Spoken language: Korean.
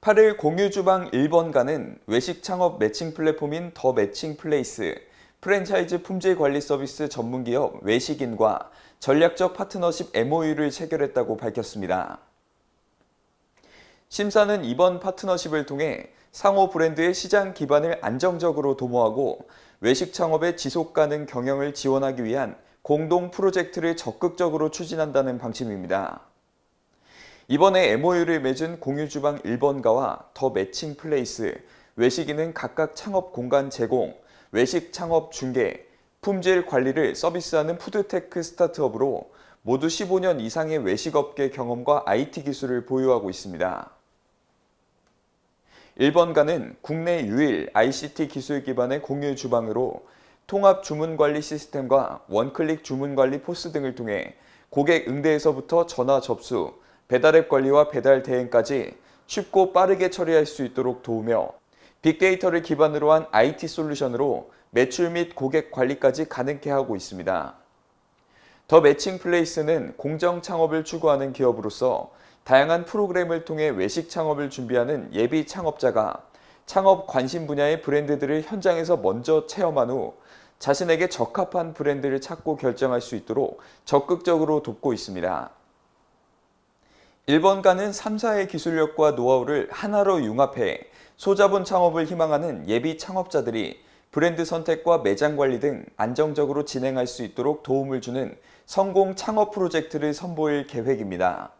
8일 공유주방 1번가는 외식 창업 매칭 플랫폼인 더 매칭 플레이스, 프랜차이즈 품질 관리 서비스 전문기업 외식인과 전략적 파트너십 MOU를 체결했다고 밝혔습니다. 심사는 이번 파트너십을 통해 상호 브랜드의 시장 기반을 안정적으로 도모하고 외식 창업의 지속 가능 경영을 지원하기 위한 공동 프로젝트를 적극적으로 추진한다는 방침입니다. 이번에 MOU를 맺은 공유주방 1번가와 더 매칭 플레이스, 외식인은 각각 창업 공간 제공, 외식 창업 중개, 품질 관리를 서비스하는 푸드테크 스타트업으로 모두 15년 이상의 외식업계 경험과 IT 기술을 보유하고 있습니다. 1번가는 국내 유일 ICT 기술 기반의 공유 주방으로 통합 주문관리 시스템과 원클릭 주문관리 포스 등을 통해 고객 응대에서부터 전화 접수, 배달앱 관리와 배달 대행까지 쉽고 빠르게 처리할 수 있도록 도우며 빅데이터를 기반으로 한 IT 솔루션으로 매출 및 고객 관리까지 가능케 하고 있습니다. 더 매칭 플레이스는 공정 창업을 추구하는 기업으로서 다양한 프로그램을 통해 외식 창업을 준비하는 예비 창업자가 창업 관심 분야의 브랜드들을 현장에서 먼저 체험한 후 자신에게 적합한 브랜드를 찾고 결정할 수 있도록 적극적으로 돕고 있습니다. 일본가는 3사의 기술력과 노하우를 하나로 융합해 소자본 창업을 희망하는 예비 창업자들이 브랜드 선택과 매장 관리 등 안정적으로 진행할 수 있도록 도움을 주는 성공 창업 프로젝트를 선보일 계획입니다.